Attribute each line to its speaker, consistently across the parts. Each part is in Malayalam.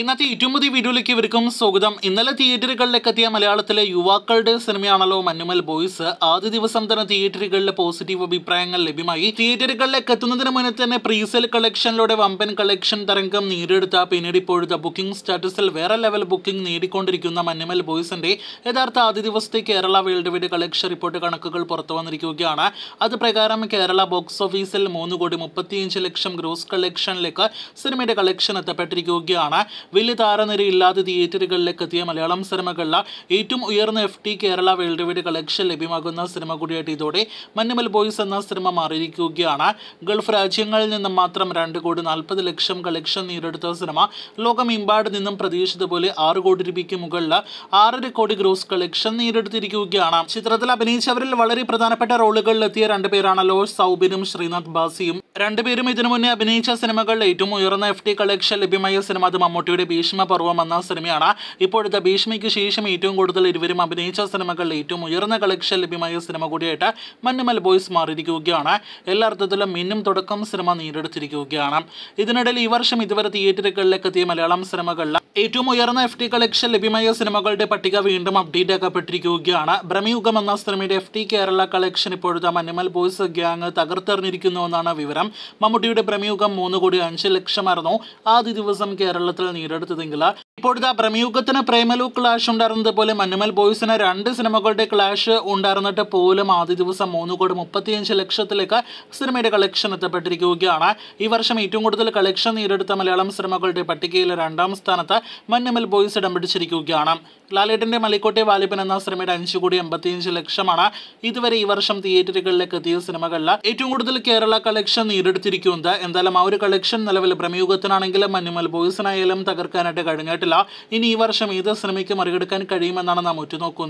Speaker 1: ഇന്നത്തെ ഏറ്റവും പുതിയ വീഡിയോയിലേക്ക് ഇവർക്കും സ്വാഗതം ഇന്നലെ തിയേറ്ററുകളിലേക്ക് എത്തിയ മലയാളത്തിലെ യുവാക്കളുടെ സിനിമയാണല്ലോ മഞ്ഞുമൽ ബോയ്സ് ആദ്യ ദിവസം തന്നെ തിയേറ്ററുകളിലെ പോസിറ്റീവ് അഭിപ്രായങ്ങൾ ലഭ്യമായി തിയേറ്ററുകളിലേക്ക് എത്തുന്നതിന് മുന്നേ തന്നെ പ്രീസെൽ കളക്ഷനിലൂടെ വമ്പൻ കളക്ഷൻ തരംഗം നേടിയെടുത്ത പിന്നീട് ഇപ്പോഴത്തെ ബുക്കിംഗ് സ്റ്റാറ്റസിൽ വേറെ ലെവൽ ബുക്കിംഗ് നേടിക്കൊണ്ടിരിക്കുന്ന മഞ്ഞുമൽ ബോയ്സിന്റെ യഥാർത്ഥ ആദ്യ ദിവസത്തെ Kerala world wide collection report കണക്കുകൾ പുറത്തു വന്നിരിക്കുകയാണ് അത് പ്രകാരം കേരള ബോക്സ് ഓഫീസിൽ മൂന്ന് കോടി മുപ്പത്തിയഞ്ച് ലക്ഷം ഗ്രോസ് കളക്ഷനിലേക്ക് സിനിമയുടെ കളക്ഷൻ എത്തപ്പെട്ടിരിക്കുകയാണ് വലിയ താരനിരയില്ലാതെ തിയേറ്ററുകളിലേക്ക് എത്തിയ മലയാളം സിനിമകളിലെ ഏറ്റവും ഉയർന്ന F T Kerala world wide collection ലഭ്യമാകുന്ന സിനിമ കൂടിയായിട്ട് ഇതോടെ മന്നിമൽ ബോയ്സ് എന്ന സിനിമ മാറിയിരിക്കുകയാണ് ഗൾഫ് രാജ്യങ്ങളിൽ നിന്നും മാത്രം രണ്ട് കോടി നാൽപ്പത് ലക്ഷം കളക്ഷൻ നേടിയെടുത്ത സിനിമ ലോകമെമ്പാട് നിന്നും പ്രതീക്ഷിച്ചതുപോലെ ആറ് കോടി രൂപയ്ക്ക് മുകളിൽ ആറര കോടി ഗ്രോസ് കളക്ഷൻ നേടിയെടുത്തിരിക്കുകയാണ് ചിത്രത്തിൽ അഭിനയിച്ചവരിൽ വളരെ പ്രധാനപ്പെട്ട റോളുകളിലെത്തിയ രണ്ടുപേരാണല്ലോ സൗബിനും ശ്രീനാഥ് ബാസിയും രണ്ടുപേരും ഇതിനു മുന്നേ അഭിനയിച്ച സിനിമകളിൽ ഏറ്റവും ഉയർന്ന എഫ് ടി കളക്ഷൻ ലഭ്യമായ സിനിമ അത് മമ്മൂട്ടിയുടെ ഭീഷ്മ പർവ്വം എന്ന സിനിമയാണ് ഇപ്പോഴത്തെ ഭീഷ്മയ്ക്ക് ശേഷം ഏറ്റവും കൂടുതൽ ഇരുവരും അഭിനയിച്ച സിനിമകളിൽ ഏറ്റവും ഉയർന്ന കളക്ഷൻ ലഭ്യമായ സിനിമ കൂടിയായിട്ട് മന്നുമൽ ബോയ്സ് മാറിയിരിക്കുകയാണ് എല്ലാ അർത്ഥത്തിലും മിന്നും തുടക്കം സിനിമ നേരിടുത്തിരിക്കുകയാണ് ഇതിനിടയിൽ ഈ വർഷം ഇതുവരെ തിയേറ്ററുകളിലേക്ക് എത്തിയ മലയാളം സിനിമകളിൽ ഏറ്റവും ഉയർന്ന എഫ് ടി കളക്ഷൻ ലഭ്യമായ സിനിമകളുടെ പട്ടിക വീണ്ടും അപ്ഡേറ്റ് ആക്കപ്പെട്ടിരിക്കുകയാണ് ഭ്രമയുഗം എന്ന സിനിമയുടെ എഫ് ടി കേരള കളക്ഷൻ ഇപ്പോഴത്തെ മനിമൽ ബോയ്സ് ഗ്യാങ് തകർത്തെറിഞ്ഞിരിക്കുന്നു എന്നാണ് വിവരം മമ്മൂട്ടിയുടെ ഭ്രമയുഗം മൂന്ന് കോടി അഞ്ച് ലക്ഷമായിരുന്നു ആദ്യ ദിവസം കേരളത്തിൽ നേരിടുത്തതെങ്കിൽ ഇപ്പോഴത്തെ ഭ്രമയുഗത്തിന് പ്രേമലു ക്ലാഷ് ഉണ്ടായിരുന്നത് പോലെ മനിമൽ ബോയ്സിന് രണ്ട് സിനിമകളുടെ ക്ലാഷ് ഉണ്ടായിരുന്നിട്ട് പോലും ആദ്യ ദിവസം മൂന്ന് കോടി മുപ്പത്തിയഞ്ച് ലക്ഷത്തിലേക്ക് സിനിമയുടെ കളക്ഷൻ എത്തപ്പെട്ടിരിക്കുകയാണ് ഈ വർഷം ഏറ്റവും കൂടുതൽ കളക്ഷൻ നേരിടുത്ത മലയാളം സിനിമകളുടെ പട്ടികയിൽ രണ്ടാം സ്ഥാനത്ത് മഞ്ഞമ്മൽ ബോയ്സ് ഇടം പിടിച്ചിരിക്കുകയാണ് ലാലേട്ടൻ്റെ മലിക്കോട്ടെ വാലിപ്പൻ എന്ന സിനിമയുടെ അഞ്ച് കോടി എൺപത്തിയഞ്ച് ലക്ഷമാണ് ഇതുവരെ ഈ വർഷം തിയേറ്ററുകളിലേക്ക് എത്തിയ സിനിമകളിൽ ഏറ്റവും കൂടുതൽ കേരള കളക്ഷൻ നേടിയെടുത്തിരിക്കുന്നത് എന്തായാലും ആ ഒരു കളക്ഷൻ നിലവിൽ പ്രമേയുഗത്തിനാണെങ്കിലും മഞ്ഞുമൽ ബോയ്സിനായാലും തകർക്കാനായിട്ട് കഴിഞ്ഞിട്ടില്ല ഇനി ഈ വർഷം ഏത് സിനിമയ്ക്ക് മറികടക്കാൻ കഴിയുമെന്നാണ് നാം ഉറ്റുനോക്കുന്നത്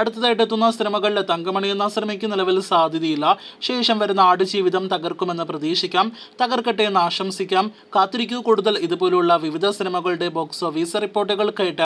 Speaker 1: അടുത്തതായിട്ട് എത്തുന്ന സിനിമകളിൽ തങ്കമണി എന്ന സിനിമയ്ക്ക് നിലവിൽ സാധ്യതയില്ല ശേഷം വരുന്ന ആടുജീവിതം തകർക്കുമെന്ന് പ്രതീക്ഷിക്കാം തകർക്കട്ടെ എന്ന് ആശംസിക്കാം കാത്തിരിക്കൂ കൂടുതൽ ഇതുപോലുള്ള വിവിധ സിനിമകളുടെ ബോക്സ് വിസ റിപ്പോർട്ടുകൾ കേട്ട്